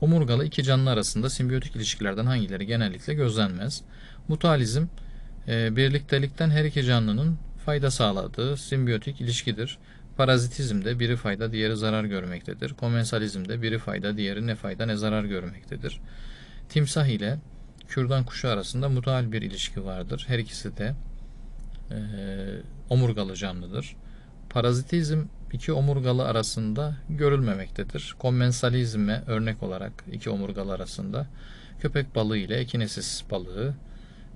Omurgalı iki canlı arasında simbiyotik ilişkilerden hangileri genellikle gözlenmez? Mutualizm e, birliktelikten her iki canlının fayda sağladığı simbiyotik ilişkidir. Parazitizmde biri fayda diğeri zarar görmektedir. Komensalizmde biri fayda diğeri ne fayda ne zarar görmektedir. Timsah ile kürdan kuşu arasında mutual bir ilişki vardır. Her ikisi de e, omurgalı canlıdır. Parazitizm iki omurgalı arasında görülmemektedir. Kommensalizme örnek olarak iki omurgalı arasında köpek balığı ile ekinesis balığı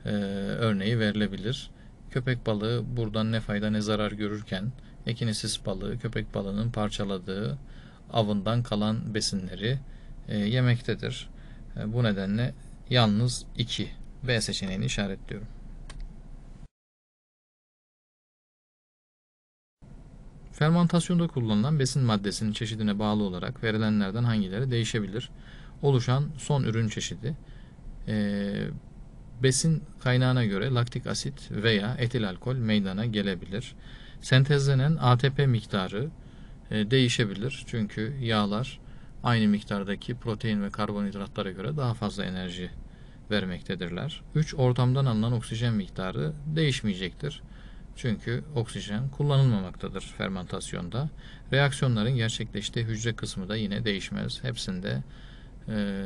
e, örneği verilebilir. Köpek balığı buradan ne fayda ne zarar görürken ekinesis balığı köpek balığının parçaladığı avından kalan besinleri e, yemektedir. E, bu nedenle yalnız iki B seçeneğini işaretliyorum. Fermantasyonda kullanılan besin maddesinin çeşidine bağlı olarak verilenlerden hangileri değişebilir? Oluşan son ürün çeşidi e, besin kaynağına göre laktik asit veya etil alkol meydana gelebilir. Sentezlenen ATP miktarı e, değişebilir çünkü yağlar aynı miktardaki protein ve karbonhidratlara göre daha fazla enerji vermektedirler. 3. Ortamdan alınan oksijen miktarı değişmeyecektir. Çünkü oksijen kullanılmamaktadır fermentasyonda. Reaksiyonların gerçekleştiği hücre kısmı da yine değişmez. Hepsinde e,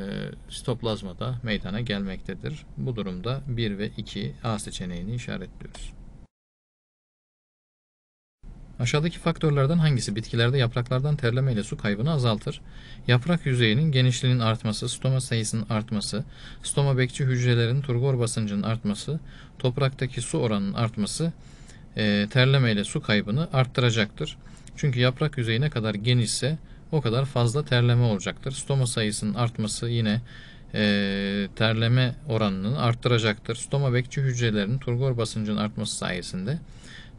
sitoplazmada meydana gelmektedir. Bu durumda 1 ve 2 A seçeneğini işaretliyoruz. Aşağıdaki faktörlerden hangisi bitkilerde yapraklardan terleme ile su kaybını azaltır? Yaprak yüzeyinin genişliğinin artması, stoma sayısının artması, stoma bekçi hücrelerin turgor basıncının artması, topraktaki su oranının artması, e, terleme ile su kaybını arttıracaktır. Çünkü yaprak yüzeyi ne kadar genişse o kadar fazla terleme olacaktır. Stoma sayısının artması yine e, terleme oranını arttıracaktır. Stoma bekçi hücrelerinin turgor basıncının artması sayesinde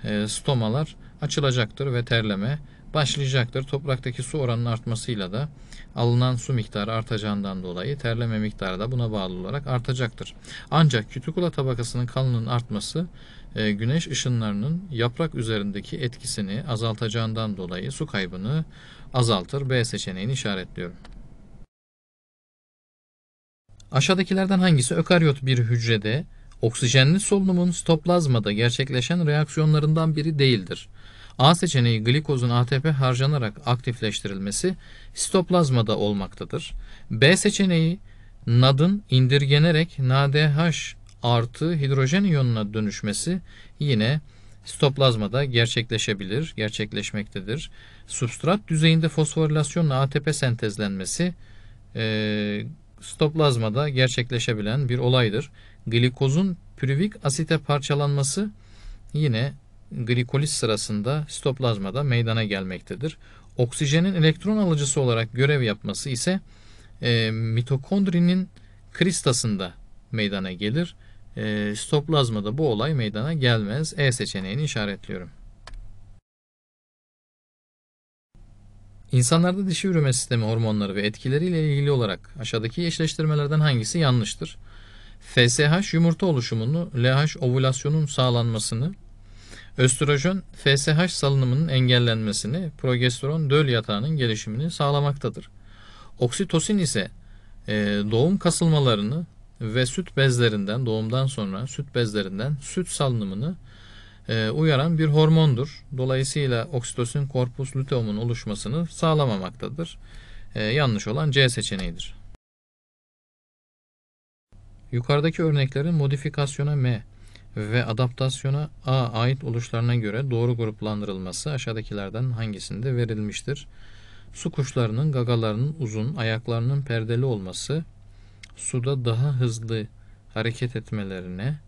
e, stomalar açılacaktır ve terleme başlayacaktır. Topraktaki su oranının artmasıyla da alınan su miktarı artacağından dolayı terleme miktarı da buna bağlı olarak artacaktır. Ancak kütükula tabakasının kalınlığının artması e, güneş ışınlarının yaprak üzerindeki etkisini azaltacağından dolayı su kaybını azaltır. B seçeneğini işaretliyorum. Aşağıdakilerden hangisi ökaryot bir hücrede oksijenli solunumun stoplazmada gerçekleşen reaksiyonlarından biri değildir? A seçeneği glikozun ATP harcanarak aktifleştirilmesi sitoplazmada olmaktadır. B seçeneği NAD'ın indirgenerek NADH artı hidrojen iyonuna dönüşmesi yine sitoplazmada gerçekleşebilir, gerçekleşmektedir. Substrat düzeyinde fosforilasyonla ATP sentezlenmesi e, sitoplazmada gerçekleşebilen bir olaydır. Glikozun pürivik asite parçalanması yine glikoliz sırasında sitoplazmada meydana gelmektedir. Oksijenin elektron alıcısı olarak görev yapması ise e, mitokondrinin kristasında meydana gelir e, ee, stoplazmada bu olay meydana gelmez. E seçeneğini işaretliyorum. İnsanlarda dişi üreme sistemi hormonları ve etkileriyle ilgili olarak aşağıdaki eşleştirmelerden hangisi yanlıştır? FSH yumurta oluşumunu, LH ovülasyonun sağlanmasını, östrojen FSH salınımının engellenmesini, progesteron döl yatağının gelişimini sağlamaktadır. Oksitosin ise e, doğum kasılmalarını, ve süt bezlerinden doğumdan sonra süt bezlerinden süt salınımını e, uyaran bir hormondur. Dolayısıyla oksitosin korpus luteum'un oluşmasını sağlamamaktadır. E, yanlış olan C seçeneğidir. Yukarıdaki örneklerin modifikasyona M ve adaptasyona A ait oluşlarına göre doğru gruplandırılması aşağıdakilerden hangisinde verilmiştir? Su kuşlarının gagalarının uzun, ayaklarının perdeli olması, suda daha hızlı hareket etmelerine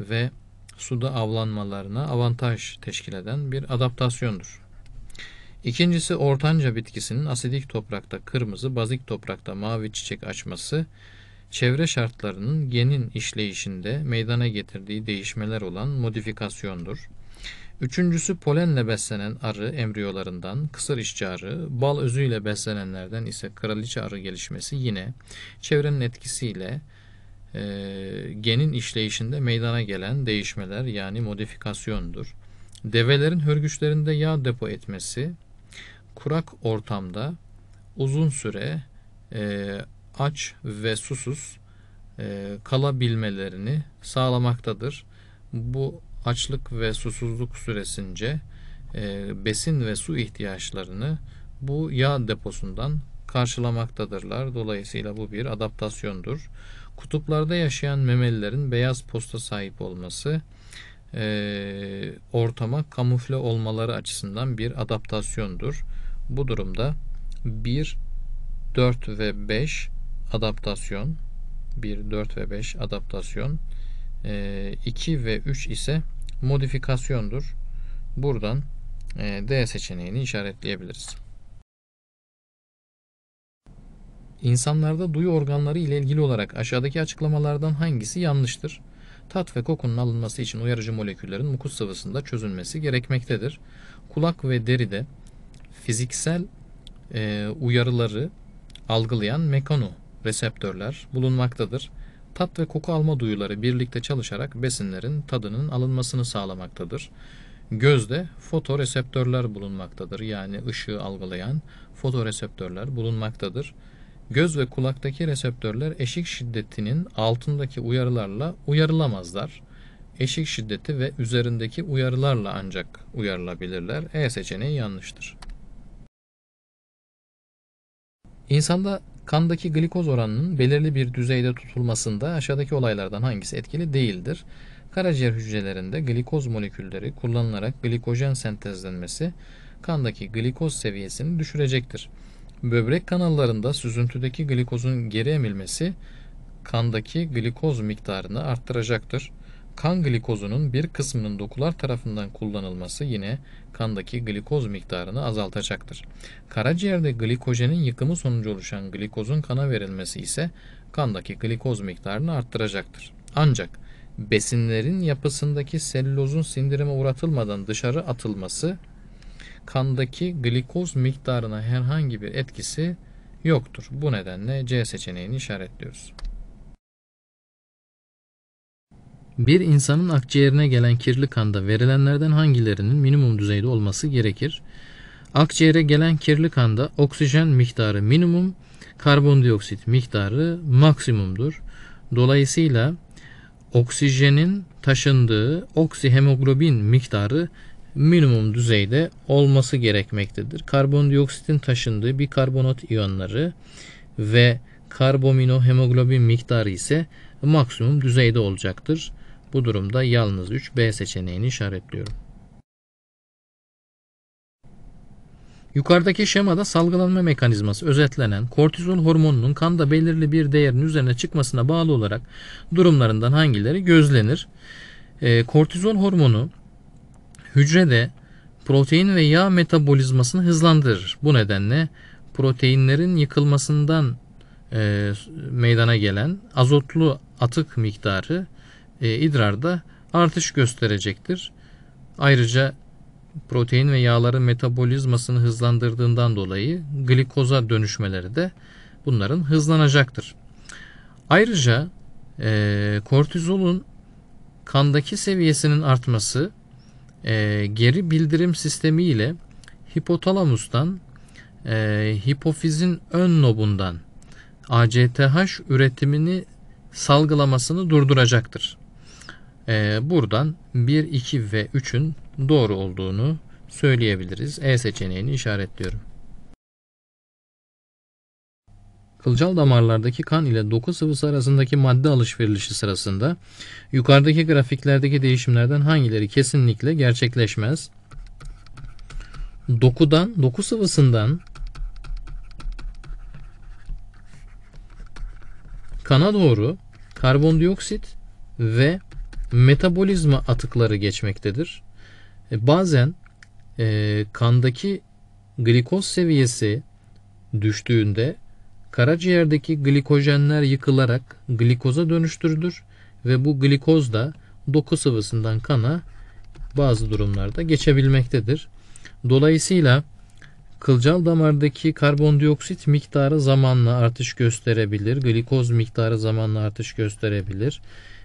ve suda avlanmalarına avantaj teşkil eden bir adaptasyondur. İkincisi ortanca bitkisinin asidik toprakta kırmızı, bazik toprakta mavi çiçek açması, çevre şartlarının genin işleyişinde meydana getirdiği değişmeler olan modifikasyondur. Üçüncüsü polenle beslenen arı embriyolarından kısır işçi arı, bal özüyle beslenenlerden ise kraliçe arı gelişmesi yine çevrenin etkisiyle e, genin işleyişinde meydana gelen değişmeler yani modifikasyondur. Develerin hörgüçlerinde yağ depo etmesi, kurak ortamda uzun süre e, aç ve susuz e, kalabilmelerini sağlamaktadır. Bu açlık ve susuzluk süresince e, besin ve su ihtiyaçlarını bu yağ deposundan karşılamaktadırlar. Dolayısıyla bu bir adaptasyondur. Kutuplarda yaşayan memelilerin beyaz posta sahip olması e, ortama kamufle olmaları açısından bir adaptasyondur. Bu durumda 1, 4 ve 5 adaptasyon 1, 4 ve 5 adaptasyon e, 2 ve 3 ise modifikasyondur. Buradan e, D seçeneğini işaretleyebiliriz. İnsanlarda duyu organları ile ilgili olarak aşağıdaki açıklamalardan hangisi yanlıştır? Tat ve kokunun alınması için uyarıcı moleküllerin mukus sıvısında çözülmesi gerekmektedir. Kulak ve deride fiziksel e, uyarıları algılayan mekano reseptörler bulunmaktadır. Tat ve koku alma duyuları birlikte çalışarak besinlerin tadının alınmasını sağlamaktadır. Gözde fotoreseptörler bulunmaktadır. Yani ışığı algılayan fotoreseptörler bulunmaktadır. Göz ve kulaktaki reseptörler eşik şiddetinin altındaki uyarılarla uyarılamazlar. Eşik şiddeti ve üzerindeki uyarılarla ancak uyarılabilirler. E seçeneği yanlıştır. İnsanda kandaki glikoz oranının belirli bir düzeyde tutulmasında aşağıdaki olaylardan hangisi etkili değildir? Karaciğer hücrelerinde glikoz molekülleri kullanılarak glikojen sentezlenmesi kandaki glikoz seviyesini düşürecektir. Böbrek kanallarında süzüntüdeki glikozun geri emilmesi kandaki glikoz miktarını arttıracaktır. Kan glikozunun bir kısmının dokular tarafından kullanılması yine kandaki glikoz miktarını azaltacaktır. Karaciğerde glikojenin yıkımı sonucu oluşan glikozun kana verilmesi ise kandaki glikoz miktarını arttıracaktır. Ancak besinlerin yapısındaki selülozun sindirime uğratılmadan dışarı atılması kandaki glikoz miktarına herhangi bir etkisi yoktur. Bu nedenle C seçeneğini işaretliyoruz. Bir insanın akciğerine gelen kirli kanda verilenlerden hangilerinin minimum düzeyde olması gerekir? Akciğere gelen kirli kanda oksijen miktarı minimum, karbondioksit miktarı maksimumdur. Dolayısıyla oksijenin taşındığı oksihemoglobin miktarı minimum düzeyde olması gerekmektedir. Karbondioksitin taşındığı bikarbonat iyonları ve karbominohemoglobin miktarı ise maksimum düzeyde olacaktır. Bu durumda yalnız 3 B seçeneğini işaretliyorum. Yukarıdaki şemada salgılanma mekanizması özetlenen kortizol hormonunun kanda belirli bir değerin üzerine çıkmasına bağlı olarak durumlarından hangileri gözlenir? E, kortizol hormonu hücrede protein ve yağ metabolizmasını hızlandırır. Bu nedenle proteinlerin yıkılmasından e, meydana gelen azotlu atık miktarı e, idrarda artış gösterecektir. Ayrıca protein ve yağların metabolizmasını hızlandırdığından dolayı glikoza dönüşmeleri de bunların hızlanacaktır. Ayrıca e, kortizolun kandaki seviyesinin artması e, geri bildirim sistemi ile hipotalamustan e, hipofizin ön lobundan ACTH üretimini salgılamasını durduracaktır e, buradan 1, 2 ve 3'ün doğru olduğunu söyleyebiliriz. E seçeneğini işaretliyorum. Kılcal damarlardaki kan ile doku sıvısı arasındaki madde alışverişi sırasında yukarıdaki grafiklerdeki değişimlerden hangileri kesinlikle gerçekleşmez? Dokudan, doku sıvısından kana doğru karbondioksit ve metabolizma atıkları geçmektedir. E, bazen e, kandaki glikoz seviyesi düştüğünde karaciğerdeki glikojenler yıkılarak glikoza dönüştürülür ve bu glikoz da doku sıvısından kana bazı durumlarda geçebilmektedir. Dolayısıyla kılcal damardaki karbondioksit miktarı zamanla artış gösterebilir, glikoz miktarı zamanla artış gösterebilir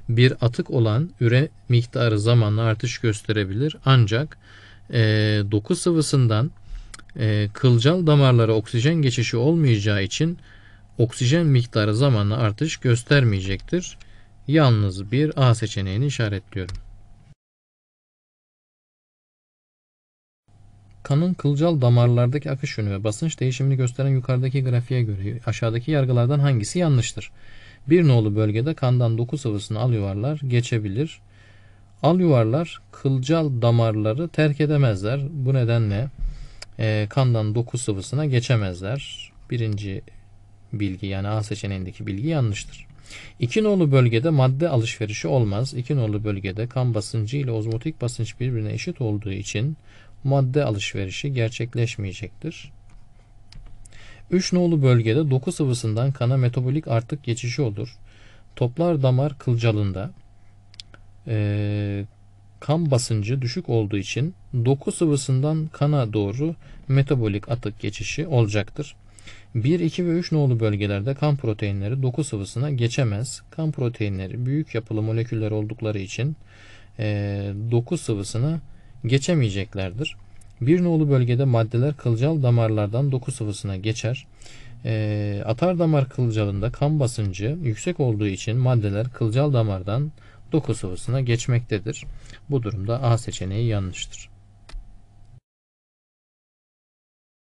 bir atık olan üre miktarı zamanla artış gösterebilir. Ancak e, doku sıvısından e, kılcal damarlara oksijen geçişi olmayacağı için oksijen miktarı zamanla artış göstermeyecektir. Yalnız bir A seçeneğini işaretliyorum. Kanın kılcal damarlardaki akış yönü ve basınç değişimini gösteren yukarıdaki grafiğe göre aşağıdaki yargılardan hangisi yanlıştır? Bir nolu bölgede kandan doku sıvısını al yuvarlar geçebilir. Al yuvarlar kılcal damarları terk edemezler. Bu nedenle e, kandan doku sıvısına geçemezler. Birinci bilgi yani A seçeneğindeki bilgi yanlıştır. İki nolu bölgede madde alışverişi olmaz. İki nolu bölgede kan basıncı ile ozmotik basınç birbirine eşit olduğu için madde alışverişi gerçekleşmeyecektir. 3 nolu bölgede doku sıvısından kana metabolik artık geçişi olur. Toplar damar kılcalında e, kan basıncı düşük olduğu için doku sıvısından kana doğru metabolik atık geçişi olacaktır. 1, 2 ve 3 nolu bölgelerde kan proteinleri doku sıvısına geçemez. Kan proteinleri büyük yapılı moleküller oldukları için e, ee, doku sıvısına geçemeyeceklerdir. Bir nolu bölgede maddeler kılcal damarlardan doku sıvısına geçer. E, atar damar kılcalında kan basıncı yüksek olduğu için maddeler kılcal damardan doku sıvısına geçmektedir. Bu durumda A seçeneği yanlıştır.